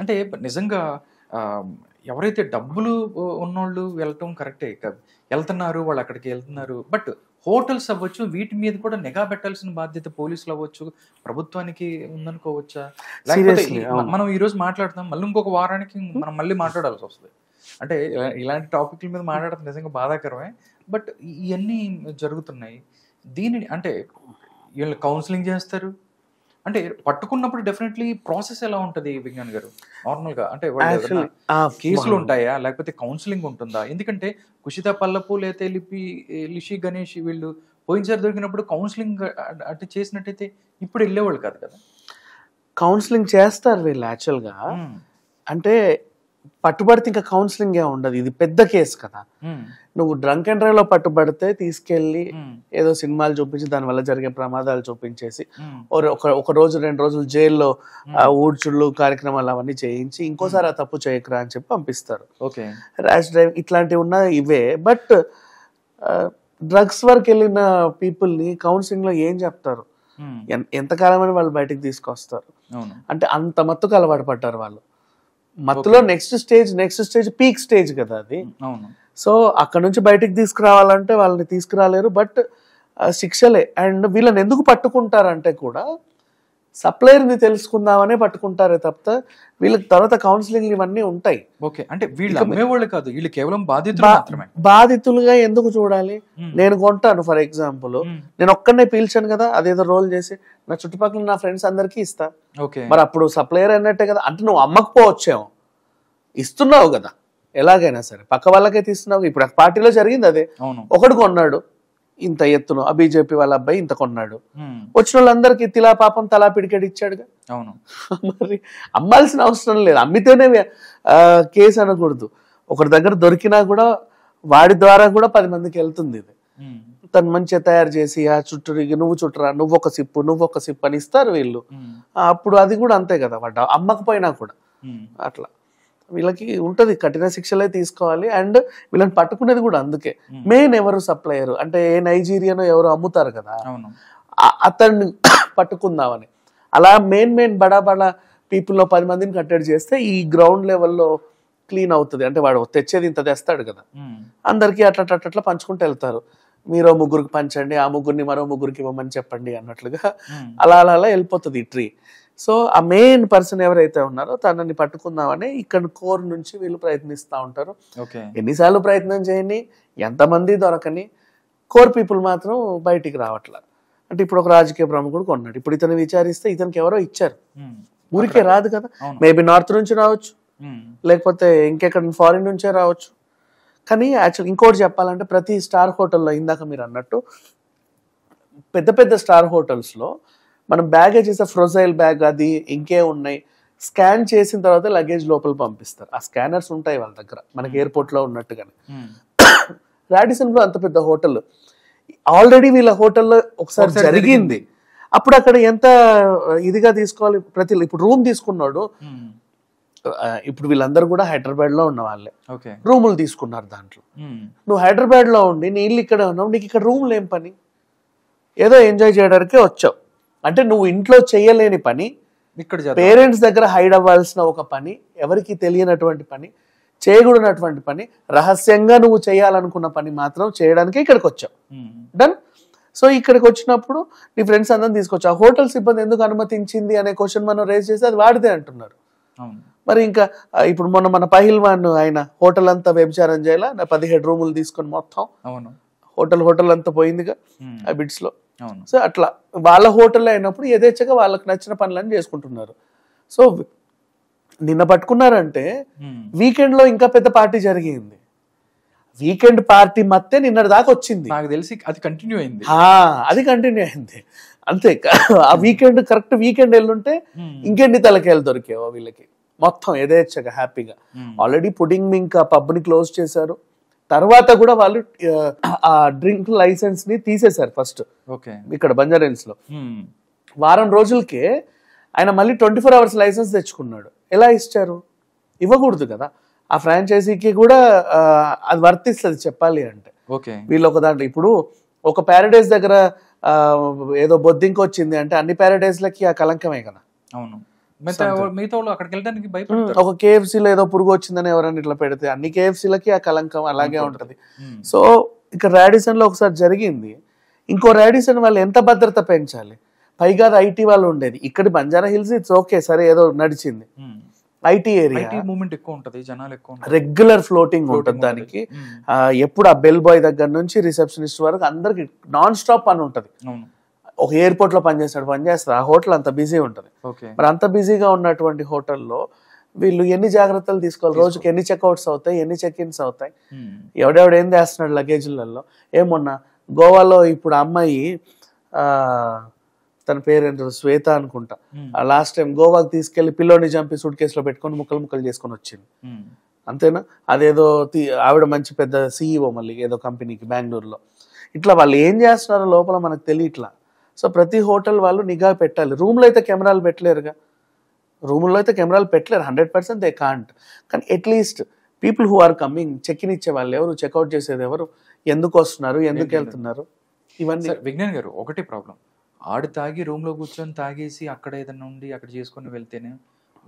అంటే నిజంగా ఎవరైతే డబ్బులు ఉన్నోళ్ళు వెళ్ళటం కరెక్టే వెళ్తున్నారు వాళ్ళు అక్కడికి వెళ్తున్నారు బట్ హోటల్స్ అవ్వచ్చు వీటి మీద కూడా నిఘా పెట్టాల్సిన బాధ్యత పోలీసులు అవ్వచ్చు ప్రభుత్వానికి ఉందనుకోవచ్చా లేకపోతే మనం ఈ రోజు మాట్లాడుతాం మళ్ళీ ఇంకొక వారానికి మనం మళ్ళీ మాట్లాడాల్సి వస్తుంది అంటే ఇలాంటి టాపిక్ల మీద మాట్లాడటం నిజంగా బాధాకరమే బట్ ఇవన్నీ జరుగుతున్నాయి దీనిని అంటే వీళ్ళు కౌన్సిలింగ్ చేస్తారు అంటే పట్టుకున్నప్పుడు డెఫినెట్లీ ప్రాసెస్ ఎలా ఉంటుంది విజ్ఞాన్ గారు నార్మల్ గా అంటే కేసులు ఉంటాయా లేకపోతే కౌన్సిలింగ్ ఉంటుందా ఎందుకంటే కుషిత పల్లపు లేతే లిపి లిషి గణేష్ వీళ్ళు పోయినసారి దొరికినప్పుడు కౌన్సిలింగ్ అంటే చేసినట్టయితే ఇప్పుడు వెళ్ళేవాళ్ళు కాదు కదా కౌన్సిలింగ్ చేస్తారు వీళ్ళు యాక్చువల్గా అంటే పట్టుబడితే ఇంకా కౌన్సిలింగ్ ఏ ఉండదు ఇది పెద్ద కేసు కదా నువ్వు డ్రంక్ అండ్ డ్రైవ్ లో పట్టుబడితే తీసుకెళ్లి ఏదో సినిమాలు చూపించి దాని వల్ల జరిగే ప్రమాదాలు చూపించేసి ఒక రోజు రెండు రోజులు జైల్లో ఊడ్చుళ్ళు కార్యక్రమాలు అవన్నీ చేయించి ఇంకోసారి ఆ తప్పు చేయకురా అని చెప్పి పంపిస్తారు ర్యాష్ డ్రైవ్ ఇట్లాంటివి ఉన్న ఇవే బట్ డ్రగ్స్ వరకు వెళ్ళిన పీపుల్ ని కౌన్సిలింగ్ లో ఏం చెప్తారు ఎంతకాలమైన వాళ్ళు బయటకు తీసుకొస్తారు అంటే అంత మత్తుకు అలవాటు పడ్డారు వాళ్ళు మత్తులో next stage next stage peak stage కదా అది సో అక్కడ నుంచి బయటికి తీసుకురావాలంటే వాళ్ళని తీసుకురాలేరు బట్ శిక్షలే అండ్ వీళ్ళని ఎందుకు పట్టుకుంటారంటే కూడా సప్లైర్ని తెలుసుకుందామనే పట్టుకుంటారే తప్ప వీళ్ళకి తర్వాత కౌన్సిలింగ్ ఇవన్నీ ఉంటాయి ఓకే అంటే వీళ్ళు కాదు వీళ్ళు కేవలం మాత్రమే బాధితులుగా ఎందుకు చూడాలి నేను కొంటాను ఫర్ ఎగ్జాంపుల్ నేను ఒక్కడనే పీల్చాను కదా అదేదో రోల్ చేసి నా చుట్టుపక్కల నా ఫ్రెండ్స్ అందరికీ ఇస్తా ఓకే మరి అప్పుడు సప్లైయర్ అన్నట్టే కదా అంటే నువ్వు అమ్మకపోవచ్చేమో ఇస్తున్నావు కదా ఎలాగైనా సరే పక్క వాళ్ళకే తీస్తున్నావు ఇప్పుడు పార్టీలో జరిగింది అదే ఒకడు కొన్నాడు ఇంత ఎత్తును ఆ బీజేపీ వాళ్ళ అబ్బాయి ఇంత కొన్నాడు వచ్చిన వాళ్ళందరికీ తిలా పాపం తలా పిడికెడు ఇచ్చాడుగా అవును మరి అమ్మాల్సిన అవసరం లేదు అమ్మితేనే కేసు అనకూడదు ఒకరి దగ్గర దొరికినా కూడా వాడి ద్వారా కూడా పది మందికి వెళ్తుంది ఇది తను మంచిగా తయారు చేసి ఆ చుట్టూ నువ్వు చుట్టరా నువ్వు ఒక సిప్పు నువ్వు ఒక సిప్పు అని ఇస్తారు వీళ్ళు అప్పుడు అది కూడా అంతే కదా వాడు అమ్మకపోయినా కూడా అట్లా వీళ్ళకి ఉంటుంది కఠిన శిక్షలే తీసుకోవాలి అండ్ వీళ్ళని పట్టుకునేది కూడా అందుకే మెయిన్ ఎవరు సప్లయర్ అంటే ఏ నైజీరియన్ ఎవరు అమ్ముతారు కదా అతన్ని పట్టుకుందామని అలా మెయిన్ మెయిన్ బడా బడా పీపుల్లో పది మందిని కట్టడి చేస్తే ఈ గ్రౌండ్ లెవెల్లో క్లీన్ అవుతుంది అంటే వాడు తెచ్చేది ఇంత తెస్తాడు కదా అందరికీ అట్లా అట్లా పంచుకుంటూ వెళ్తారు మీరు ముగ్గురికి పంచండి ఆ ముగ్గురిని మరో ముగ్గురికి ఇవ్వమని చెప్పండి అన్నట్లుగా అలా అలా అలా వెళ్ళిపోతుంది ఈ ట్రీ సో ఆ మెయిన్ పర్సన్ ఎవరైతే ఉన్నారో తనని పట్టుకుందామని ఇక్కడ కోర్ నుంచి వీళ్ళు ప్రయత్నిస్తూ ఉంటారు ఎన్నిసార్లు ప్రయత్నం చేయని ఎంతమంది దొరకని కోర్ పీపుల్ మాత్రం బయటికి రావట్లేదు అంటే ఇప్పుడు ఒక రాజకీయ ప్రముఖుడు కొన్నాడు ఇప్పుడు ఇతను విచారిస్తే ఇతనికి ఎవరో ఇచ్చారు ఊరికే రాదు కదా మేబీ నార్త్ నుంచి రావచ్చు లేకపోతే ఇంకెక్కడ ఫారిన్ నుంచే రావచ్చు కానీ యాక్చువల్ ఇంకోటి చెప్పాలంటే ప్రతి స్టార్ హోటల్లో ఇందాక మీరు అన్నట్టు పెద్ద పెద్ద స్టార్ హోటల్స్లో మనం బ్యాగే చేసే ఫ్రోజైల్ బ్యాగ్ అది ఇంకే ఉన్నాయి స్కాన్ చేసిన తర్వాత లగేజ్ లోపల పంపిస్తారు ఆ స్కానర్స్ ఉంటాయి వాళ్ళ దగ్గర మనకి ఎయిర్పోర్ట్లో hmm. ఉన్నట్టుగానే hmm. రాడిసన్లో అంత పెద్ద హోటల్ ఆల్రెడీ వీళ్ళ హోటల్లో ఒకసారి జరిగింది అప్పుడు అక్కడ ఎంత ఇదిగా తీసుకోవాలి ప్రతి ఇప్పుడు రూమ్ తీసుకున్నాడు hmm. ఇప్పుడు వీళ్ళందరూ కూడా హైదరాబాద్ లో ఉన్న వాళ్ళే రూములు తీసుకున్నారు దాంట్లో నువ్వు హైదరాబాద్ లో ఉండి నీళ్ళు ఇక్కడ ఉన్నావు నీకు ఇక్కడ రూములు ఏం పని ఏదో ఎంజాయ్ చేయడానికి వచ్చావు అంటే నువ్వు ఇంట్లో చేయలేని పని ఇక్కడ పేరెంట్స్ దగ్గర హైడ్ అవ్వాల్సిన ఒక పని ఎవరికి తెలియనటువంటి పని చేయకూడనటువంటి పని రహస్యంగా నువ్వు చేయాలనుకున్న పని మాత్రం చేయడానికి ఇక్కడికి వచ్చావు డన్ సో ఇక్కడికి వచ్చినప్పుడు నీ ఫ్రెండ్స్ అందరం తీసుకొచ్చావు హోటల్ సిబ్బంది ఎందుకు అనుమతించింది అనే క్వశ్చన్ మనం రేస్ చేసి అది వాడితే అంటున్నారు మరి ఇంకా ఇప్పుడు మొన్న మన పహిల్వాన్ ఆయన హోటల్ అంతా వ్యభిచారం చేయాలా పదిహేడు రూములు తీసుకొని మొత్తం హోటల్ హోటల్ అంతా పోయిందిగా ఆ బిడ్స్ లో సో అట్లా వాళ్ళ హోటల్ అయినప్పుడు యథేచ్ఛగా వాళ్ళకి నచ్చిన పనులన్నీ చేసుకుంటున్నారు సో నిన్న పట్టుకున్నారంటే వీకెండ్లో ఇంకా పెద్ద పార్టీ జరిగింది వీకెండ్ పార్టీ మత్తే నిన్న దాకా వచ్చింది నాకు తెలిసి అది కంటిన్యూ అయింది అది కంటిన్యూ అయింది అంతే ఆ వీకెండ్ కరెక్ట్ వీకెండ్ వెళ్ళుంటే ఇంకెన్ని తలకేళ్ళు దొరికేవా వీళ్ళకి మొత్తం యథేచ్ఛగా హ్యాపీగా ఆల్రెడీ పుడింగ్ ఇంకా పబ్ని క్లోజ్ చేశారు తర్వాత కూడా వాళ్ళు ఆ డ్రింక్ లైసెన్స్ ని తీసేశారు ఫస్ట్ ఓకే ఇక్కడ బంజారాహిల్స్ లో వారం రోజులకే ఆయన మళ్ళీ ట్వంటీ ఫోర్ అవర్స్ లైసెన్స్ తెచ్చుకున్నాడు ఎలా ఇచ్చారు ఇవ్వకూడదు కదా ఆ ఫ్రాంచైజీకి కూడా అది వర్తిస్తుంది చెప్పాలి అంటే ఓకే వీళ్ళు ఒక దాంట్లో ఇప్పుడు ఒక ప్యారడైజ్ దగ్గర ఏదో బొద్దింకొచ్చింది వచ్చింది అంటే అన్ని ప్యారడైజ్లకి ఆ కలంకమే కదా అవును ఒక కేఎఫ్సీ లో ఏదో పురుగు వచ్చిందని ఎవరైనా ఇట్లా పెడితే అన్ని కేఎఫ్సీలకి ఆ కలంకం అలాగే ఉంటది సో ఇక్కడ రాడిసన్ లో ఒకసారి జరిగింది ఇంకో రాడిసన్ వాళ్ళు ఎంత భద్రత పెంచాలి పైగా ఐటీ వాళ్ళు ఉండేది ఇక్కడ బంజారా హిల్స్ ఇట్స్ ఓకే సరే ఏదో నడిచింది ఐటీ ఏరియా మూమెంట్ ఎక్కువ జనాలు రెగ్యులర్ ఫ్లోటింగ్ ఉంటుంది దానికి ఎప్పుడు ఆ బెల్ బాయ్ దగ్గర నుంచి రిసెప్షనిస్ట్ వరకు అందరికి నాన్ స్టాప్ అని ఉంటది ఒక ఎయిర్పోర్ట్ లో పనిచేస్తాడు పనిచేస్తారు ఆ హోటల్ అంత బిజీ ఉంటుంది మరి అంత బిజీగా ఉన్నటువంటి హోటల్లో వీళ్ళు ఎన్ని జాగ్రత్తలు తీసుకోవాలి రోజుకి ఎన్ని చెక్అవుట్స్ అవుతాయి ఎన్ని చెక్ ఇన్స్ అవుతాయి hmm. ఎవడెవడేం ఏం చేస్తున్నాడు లగేజ్లలో ఏమున్నా గోవాలో ఇప్పుడు అమ్మాయి తన పేరేంటో శ్వేత అనుకుంటా లాస్ట్ hmm. టైం గోవాకి తీసుకెళ్లి పిల్లోని చంపి సూట్ కేసులో పెట్టుకొని ముక్కలు ముక్కలు చేసుకొని వచ్చింది hmm. అంతేనా అదేదో ఆవిడ మంచి పెద్ద సీఈఓ మళ్ళీ ఏదో కంపెనీకి బెంగళూరులో ఇట్లా వాళ్ళు ఏం చేస్తున్నారో లోపల మనకు తెలియట్లా సో ప్రతి హోటల్ వాళ్ళు నిఘా పెట్టాలి రూమ్లో అయితే కెమెరాలు పెట్టలేరుగా రూముల్లో అయితే కెమెరాలు పెట్టలేరు హండ్రెడ్ పర్సెంట్ దే కాంట్ కానీ at least people who are coming check in ఇచ్చే వాళ్ళు ఎవరు చెక్అవుట్ చేసేది ఎవరు ఎందుకు వస్తున్నారు ఎందుకు వెళ్తున్నారు ఇవన్నీ విజ్ఞాన్ గారు ఒకటి ప్రాబ్లం ఆడు తాగి రూమ్లో కూర్చొని తాగేసి అక్కడ ఏదైనా ఉండి అక్కడ చేసుకొని వెళ్తేనే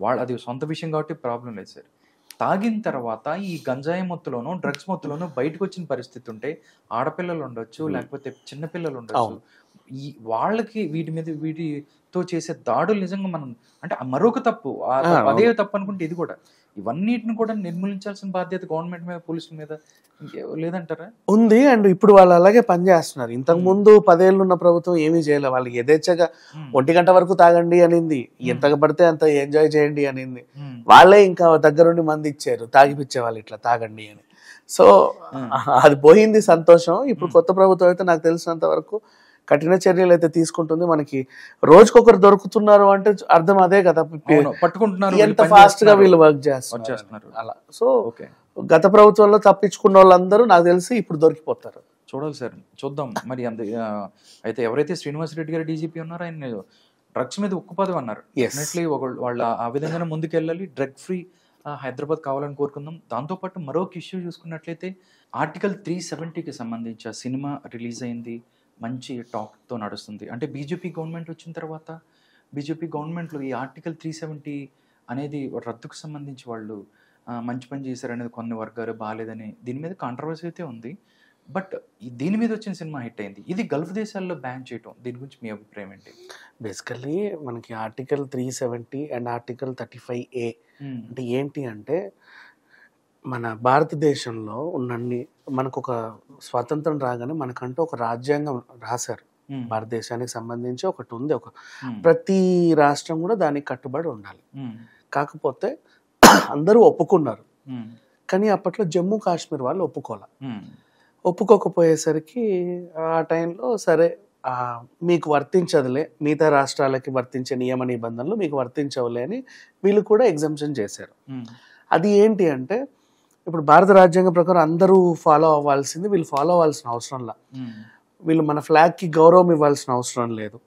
వాళ్ళు అది సొంత విషయం కాబట్టి ప్రాబ్లం లేదు సార్ తాగిన తర్వాత ఈ గంజాయి మొత్తులోనూ డ్రగ్స్ మొత్తులోనూ బయటకు వచ్చిన పరిస్థితి ఉంటే ఆడపిల్లలు ఉండొచ్చు లేకపోతే చిన్నపిల్లలు ఉండొచ్చు ఈ వాళ్ళకి వీటి మీద వీటితో చేసే దాడులు నిజంగా మనం అంటే మరొక తప్పు అదే తప్పు అనుకుంటే ఇది కూడా ఇవన్నిటిని కూడా నిర్మూలించాల్సిన బాధ్యత గవర్నమెంట్ మీద పోలీసుల మీద లేదంటారా ఉంది అండ్ ఇప్పుడు వాళ్ళు అలాగే పనిచేస్తున్నారు ఇంతకు ముందు పదేళ్ళు ఉన్న ప్రభుత్వం ఏమీ చేయలేదు వాళ్ళు యథేచ్ఛగా ఒంటి గంట వరకు తాగండి అనింది ఎంత పడితే అంత ఎంజాయ్ చేయండి అనింది వాళ్ళే ఇంకా దగ్గరుండి మంది ఇచ్చారు తాగిపిచ్చే వాళ్ళు ఇట్లా తాగండి అని సో అది పోయింది సంతోషం ఇప్పుడు కొత్త ప్రభుత్వం అయితే నాకు తెలిసినంత వరకు కఠిన చర్యలు అయితే తీసుకుంటుంది మనకి రోజుకొకరు దొరుకుతున్నారు అంటే అర్థం అదే కదా పట్టుకుంటున్నారు ఎంత ఫాస్ట్ గా వీళ్ళు వర్క్ చేస్తున్నారు అలా సో గత ప్రభుత్వంలో తప్పించుకున్న వాళ్ళందరూ నాకు తెలిసి ఇప్పుడు దొరికిపోతారు చూడాలి సార్ చూద్దాం మరి అంత అయితే ఎవరైతే శ్రీనివాస్ రెడ్డి గారు డీజీపీ ఉన్నారో ఆయన డ్రగ్స్ మీద ఉక్కుపదం అన్నారు డెఫినెట్లీ వాళ్ళ ఆ విధంగానే ముందుకెళ్ళాలి డ్రగ్ ఫ్రీ హైదరాబాద్ కావాలని కోరుకుందాం దాంతోపాటు మరొక ఇష్యూ చూసుకున్నట్లయితే ఆర్టికల్ త్రీ సెవెంటీకి సంబంధించి సినిమా రిలీజ్ అయింది మంచి టాక్తో నడుస్తుంది అంటే బీజేపీ గవర్నమెంట్ వచ్చిన తర్వాత బీజేపీ గవర్నమెంట్లో ఈ ఆర్టికల్ త్రీ సెవెంటీ అనేది రద్దుకు సంబంధించి వాళ్ళు మంచి పని చేశారనేది కొన్ని వర్గాలు బాగాలేదని దీని మీద కాంట్రవర్సీ అయితే ఉంది బట్ దీని మీద వచ్చిన సినిమా హిట్ అయింది ఇది గల్ఫ్ దేశాల్లో బ్యాన్ చేయటం దీని గురించి మీ అభిప్రాయం ఏంటి బేసికల్లీ మనకి article three seventy and article thirty five A అంటే ఏంటి అంటే మన భారతదేశంలో ఉన్నన్ని మనకు ఒక స్వాతంత్రం రాగానే మనకంటూ ఒక రాజ్యాంగం రాశారు భారతదేశానికి సంబంధించి ఒకటి ఉంది ఒక ప్రతి రాష్ట్రం కూడా దానికి కట్టుబడి ఉండాలి కాకపోతే అందరూ ఒప్పుకున్నారు కానీ అప్పట్లో జమ్మూ కాశ్మీర్ వాళ్ళు ఒప్పుకోలే ఒప్పుకోకపోయేసరికి ఆ టైంలో సరే మీకు వర్తించదులే మిగతా రాష్ట్రాలకి వర్తించే నియమ నిబంధనలు మీకు వర్తించవులే అని వీళ్ళు కూడా ఎగ్జామ్షన్ చేశారు అది ఏంటి అంటే ఇప్పుడు భారత రాజ్యాంగం ప్రకారం అందరూ ఫాలో అవ్వాల్సింది వీళ్ళు ఫాలో అవ్వాల్సిన అవసరంలా వీళ్ళు మన ఫ్లాగ్ కి గౌరవం ఇవ్వాల్సిన అవసరం లేదు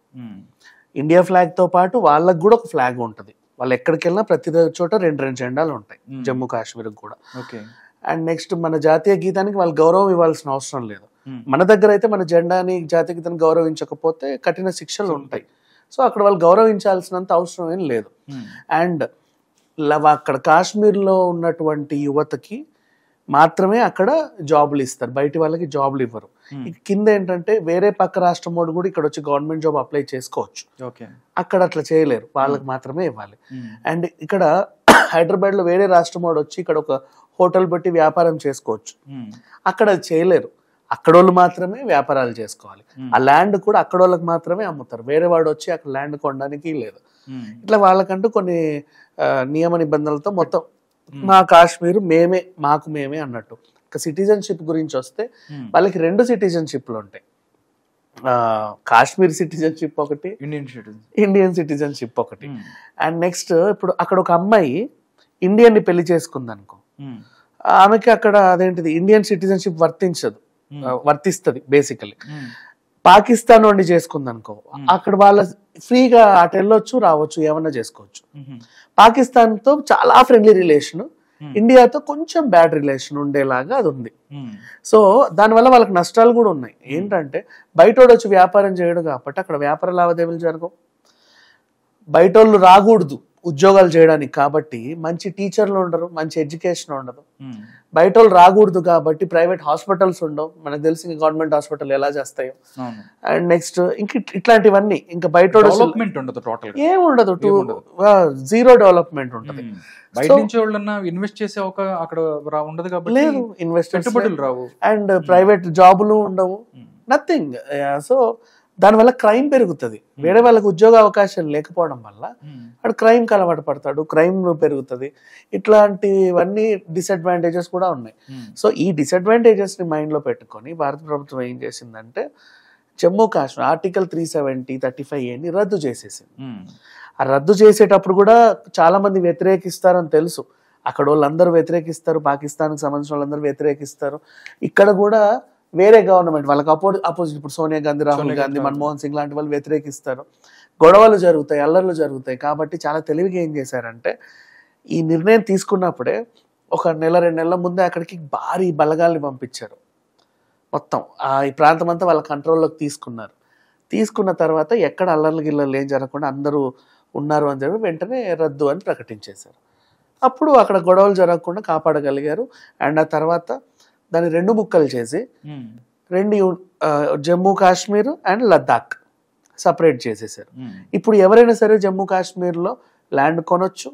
ఇండియా ఫ్లాగ్తో పాటు వాళ్ళకు కూడా ఒక ఫ్లాగ్ ఉంటుంది వాళ్ళు ఎక్కడికి వెళ్ళినా ప్రతి చోట రెండు రెండు జెండాలు ఉంటాయి జమ్మూ కాశ్మీర్కి కూడా అండ్ నెక్స్ట్ మన జాతీయ గీతానికి వాళ్ళు గౌరవం ఇవ్వాల్సిన అవసరం లేదు మన దగ్గర అయితే మన జెండాని జాతీయ గీతాన్ని గౌరవించకపోతే కఠిన శిక్షలు ఉంటాయి సో అక్కడ వాళ్ళు గౌరవించాల్సినంత అవసరం ఏం లేదు అండ్ అక్కడ కాశ్మీర్లో ఉన్నటువంటి యువతకి మాత్రమే అక్కడ జాబులు ఇస్తారు బయట వాళ్ళకి జాబులు ఇవ్వరు hmm. కింద ఏంటంటే వేరే పక్క రాష్ట్రం వాడు కూడా ఇక్కడ వచ్చి గవర్నమెంట్ జాబ్ అప్లై చేసుకోవచ్చు అక్కడ అట్లా చేయలేరు వాళ్ళకి hmm. మాత్రమే ఇవ్వాలి hmm. అండ్ ఇక్కడ హైదరాబాద్ లో వేరే రాష్ట్రం వాడు వచ్చి ఇక్కడ ఒక హోటల్ పెట్టి వ్యాపారం చేసుకోవచ్చు అక్కడ చేయలేరు అక్కడోళ్ళు మాత్రమే వ్యాపారాలు చేసుకోవాలి ఆ ల్యాండ్ కూడా వాళ్ళకి మాత్రమే అమ్ముతారు వేరే వాడు వచ్చి అక్కడ ల్యాండ్ కొనడానికి లేదు ఇట్లా వాళ్ళకంటూ కొన్ని నియమ నిబంధనలతో మొత్తం మా కాశ్మీర్ మేమే మాకు మేమే అన్నట్టు సిటిజన్షిప్ గురించి వస్తే వాళ్ళకి రెండు సిటిజన్షిప్లు ఉంటాయి కాశ్మీర్ సిటిజన్షిప్ ఒకటి ఇండియన్ ఇండియన్ సిటిజన్షిప్ ఒకటి అండ్ నెక్స్ట్ ఇప్పుడు అక్కడ ఒక అమ్మాయి ఇండియన్ని పెళ్లి చేసుకుంది అనుకో ఆమెకి అక్కడ అదేంటిది ఇండియన్ సిటిజన్షిప్ వర్తించదు వర్తిస్తుంది బేసికలీ పాకిస్తాన్ వండి చేసుకుంది అనుకో అక్కడ వాళ్ళ ఫ్రీగా అటు వెళ్ళొచ్చు రావచ్చు ఏమన్నా చేసుకోవచ్చు పాకిస్తాన్తో చాలా ఫ్రెండ్లీ రిలేషన్ hmm. ఇండియాతో కొంచెం బ్యాడ్ రిలేషన్ ఉండేలాగా అది ఉంది hmm. సో దానివల్ల వాళ్ళకి నష్టాలు కూడా ఉన్నాయి hmm. ఏంటంటే బయట వచ్చి వ్యాపారం చేయడు కాబట్టి అక్కడ వ్యాపార లావాదేవీలు జరగవు బయట రాకూడదు ఉద్యోగాలు చేయడానికి కాబట్టి మంచి టీచర్లు ఉండరు మంచి ఎడ్యుకేషన్ ఉండదు బయట వాళ్ళు రాకూడదు కాబట్టి ప్రైవేట్ హాస్పిటల్స్ ఉండవు మనకు తెలిసి గవర్నమెంట్ హాస్పిటల్ ఎలా చేస్తాయో అండ్ నెక్స్ట్ ఇంక ఇట్లాంటివన్నీ ఇంకా బయట డెవలప్మెంట్ ఉండదు టోటల్ ఏం ఉండదు టూ జీరో డెవలప్మెంట్ ఉంటుంది బయట నుంచి ఇన్వెస్ట్ చేసే ఒక అక్కడ ఉండదు కాబట్టి ఇన్వెస్ట్ రావు అండ్ ప్రైవేట్ జాబులు ఉండవు నథింగ్ సో దానివల్ల క్రైమ్ పెరుగుతుంది వేరే hmm. వాళ్ళకి ఉద్యోగ అవకాశాలు లేకపోవడం వల్ల hmm. అటు క్రైమ్ అలవాటు పడతాడు క్రైమ్ పెరుగుతుంది ఇట్లాంటివన్నీ డిసడ్వాంటేజెస్ కూడా ఉన్నాయి సో hmm. ఈ డిసడ్వాంటేజెస్ని మైండ్లో పెట్టుకొని భారత ప్రభుత్వం ఏం చేసిందంటే Jammu Kashmir article three seventy thirty five ఏని రద్దు చేసేసింది ఆ రద్దు చేసేటప్పుడు కూడా చాలామంది వ్యతిరేకిస్తారని తెలుసు అక్కడ వాళ్ళందరూ వ్యతిరేకిస్తారు పాకిస్తాన్కి సంబంధించిన వాళ్ళందరూ వ్యతిరేకిస్తారు ఇక్కడ కూడా వేరే గవర్నమెంట్ వాళ్ళకి అపో అపోజిట్ ఇప్పుడు సోనియా గాంధీ రాహుల్ గాంధీ మన్మోహన్ సింగ్ లాంటి వాళ్ళు వ్యతిరేకిస్తారు గొడవలు జరుగుతాయి అల్లర్లు జరుగుతాయి కాబట్టి చాలా తెలివిగా ఏం చేశారంటే ఈ నిర్ణయం తీసుకున్నప్పుడే ఒక నెల రెండు నెలల ముందే అక్కడికి భారీ బలగాల్ని పంపించారు మొత్తం ఆ ఈ ప్రాంతం అంతా వాళ్ళ కంట్రోల్లోకి తీసుకున్నారు తీసుకున్న తర్వాత ఎక్కడ అల్లర్లు గిల్లర్లు ఏం జరగకుండా అందరూ ఉన్నారు అని చెప్పి వెంటనే రద్దు అని ప్రకటించేశారు అప్పుడు అక్కడ గొడవలు జరగకుండా కాపాడగలిగారు అండ్ ఆ తర్వాత దాన్ని రెండు ముక్కలు చేసి రెండు జమ్మూ కాశ్మీర్ అండ్ లద్దాఖ్ సపరేట్ చేసేసారు ఇప్పుడు ఎవరైనా సరే జమ్మూ కాశ్మీర్లో ల్యాండ్ కొనొచ్చు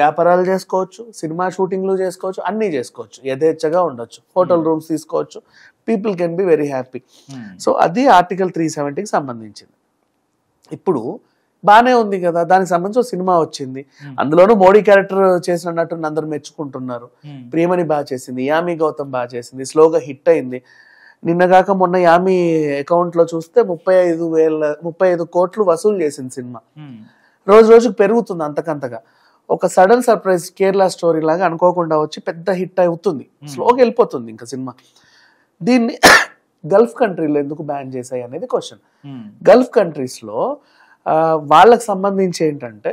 వ్యాపారాలు చేసుకోవచ్చు సినిమా షూటింగ్లు చేసుకోవచ్చు అన్నీ చేసుకోవచ్చు యథేచ్ఛగా ఉండొచ్చు హోటల్ రూమ్స్ తీసుకోవచ్చు people can be very happy so అది ఆర్టికల్ త్రీ సెవెంటీకి సంబంధించింది ఇప్పుడు బాగానే ఉంది కదా దానికి సంబంధించి సినిమా వచ్చింది అందులోనూ మోడీ క్యారెక్టర్ చేసిన నటుని అందరూ మెచ్చుకుంటున్నారు ప్రియమని బాగా చేసింది యామి గౌతమ్ బాగా చేసింది స్లోగా హిట్ అయింది నిన్నగాక మొన్న యామి అకౌంట్ లో చూస్తే ముప్పై ఐదు వేల ముప్పై ఐదు కోట్లు వసూలు చేసింది సినిమా రోజు రోజుకు పెరుగుతుంది అంతకంతగా ఒక సడన్ సర్ప్రైజ్ కేరళ స్టోరీ లాగా అనుకోకుండా వచ్చి పెద్ద హిట్ అవుతుంది స్లోగా వెళ్ళిపోతుంది ఇంకా సినిమా దీన్ని గల్ఫ్ కంట్రీలో ఎందుకు బ్యాన్ చేశాయి అనేది క్వశ్చన్ గల్ఫ్ కంట్రీస్ లో వాళ్ళకి సంబంధించి ఏంటంటే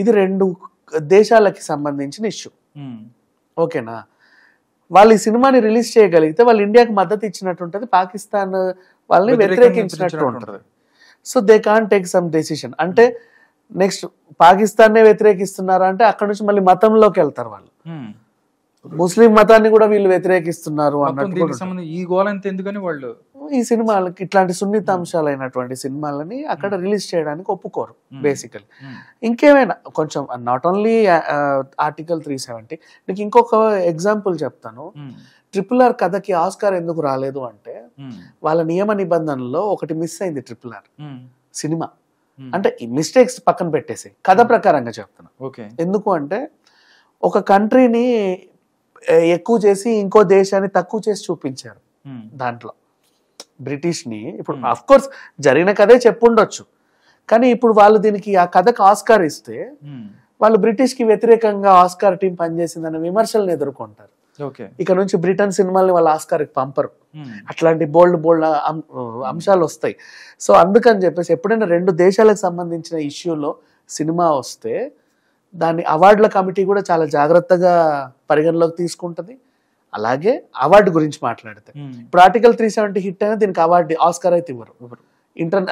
ఇది రెండు దేశాలకి సంబంధించిన ఇష్యూ ఓకేనా వాళ్ళు ఈ సినిమాని రిలీజ్ చేయగలిగితే వాళ్ళు ఇండియాకి మద్దతు ఇచ్చినట్టు ఉంటుంది పాకిస్తాన్ వాళ్ళని వ్యతిరేకించినట్టు ఉంటుంది so they can take some decision అంటే నెక్స్ట్ పాకిస్తాన్నే వ్యతిరేకిస్తున్నారా అంటే అక్కడ నుంచి మళ్ళీ మతంలోకి వెళ్తారు వాళ్ళు ముస్లిం మతాన్ని కూడా వీళ్ళు వ్యతిరేకిస్తున్నారు అన్నట్టు ఈ గోలంతా ఎందుకని వాళ్ళు ఈ సినిమాలకి ఇట్లాంటి సున్నితాంశాలైనటువంటి సినిమాలని అక్కడ రిలీజ్ చేయడానికి ఒప్పుకోరు బేసికలీ ఇంకేమైనా కొంచెం not only article three seventy నీకు ఇంకొక ఎగ్జాంపుల్ చెప్తాను ట్రిపుల్ ఆర్ కథకి ఆస్కార్ ఎందుకు రాలేదు అంటే వాళ్ళ నియమ నిబంధనల్లో ఒకటి మిస్ అయింది ట్రిపుల్ ఆర్ సినిమా అంటే ఈ మిస్టేక్స్ పక్కన పెట్టేసి కథ ప్రకారంగా చెప్తాను ఎందుకు అంటే ఒక కంట్రీని ఎక్కువ చేసి ఇంకో దేశాన్ని తక్కువ చేసి చూపించారు దాంట్లో బ్రిటిష్ని ఇప్పుడు అఫ్ hmm. కోర్స్ జరిగిన కథే చెప్పుండొచ్చు కానీ ఇప్పుడు వాళ్ళు దీనికి ఆ కథకు ఆస్కార్ ఇస్తే hmm. వాళ్ళు బ్రిటిష్కి వ్యతిరేకంగా ఆస్కార్ టీం పనిచేసిందన్న విమర్శలను ఎదుర్కొంటారు ఇక నుంచి బ్రిటన్ సినిమాల్ని వాళ్ళు ఆస్కార్కి పంపరు hmm. అట్లాంటి బోల్డ్ బోల్డ్ అంశాలు వస్తాయి సో అందుకని చెప్పేసి ఎప్పుడైనా రెండు దేశాలకు సంబంధించిన ఇష్యూలో సినిమా వస్తే దాన్ని అవార్డుల కమిటీ కూడా చాలా జాగ్రత్తగా పరిగణలోకి తీసుకుంటుంది అలాగే అవార్డు గురించి మాట్లాడితే ఇప్పుడు ఆర్టికల్ త్రీ సెవెంటీ హిట్ అయినా దీనికి అవార్డు ఆస్కర్ అయితే ఇవ్వరు ఇంటర్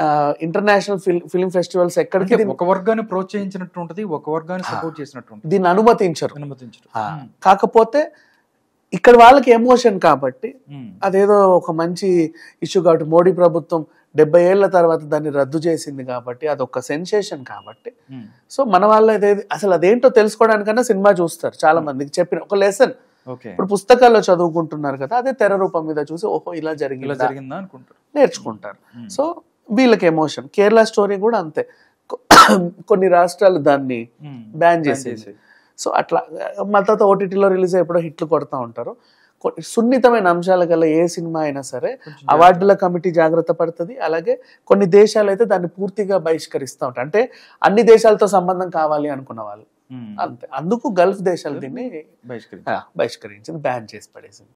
ఇంటర్నేషనల్ ఫిల్మ్ ఫెస్టివల్స్ ఎక్కడికి ఒక వర్గాన్ని ప్రోత్సహించినట్టు ఉంటుంది ఒక వర్గాన్ని సపోర్ట్ చేసినట్టు దీన్ని అనుమతించరు అనుమతించరు కాకపోతే ఇక్కడ వాళ్ళకి ఎమోషన్ కాబట్టి అదేదో ఒక మంచి ఇష్యూ కాబట్టి మోడీ ప్రభుత్వం డెబ్బై ఏళ్ల తర్వాత దాన్ని రద్దు చేసింది కాబట్టి అదొక సెన్సేషన్ కాబట్టి సో మన వాళ్ళ అసలు అదేంటో తెలుసుకోవడానికన్నా సినిమా చూస్తారు చాలా మందికి చెప్పిన ఒక లెసన్ ఇప్పుడు పుస్తకాల్లో చదువుకుంటున్నారు కదా అదే తెర రూపం మీద చూసి ఓహో ఇలా జరిగింది జరిగిందా అనుకుంటారు నేర్చుకుంటారు సో వీళ్ళకి ఎమోషన్ కేరళ స్టోరీ కూడా అంతే కొన్ని రాష్ట్రాలు దాన్ని బ్యాన్ చేసేసి సో అట్లా మా తర్వాత ఓటీటీలో రిలీజ్ అయ్యేప్పుడు హిట్లు కొడతా ఉంటారు సున్నితమైన అంశాల గల ఏ సినిమా అయినా సరే అవార్డుల కమిటీ జాగ్రత్త పడుతుంది అలాగే కొన్ని దేశాలు అయితే దాన్ని పూర్తిగా బహిష్కరిస్తూ ఉంటాయి అంటే అన్ని దేశాలతో సంబంధం కావాలి అనుకున్న వాళ్ళు అందుకు గల్ఫ్ దేశాలు దీన్ని బహిష్కరించింది బ్యాన్ చేసి పడేసింది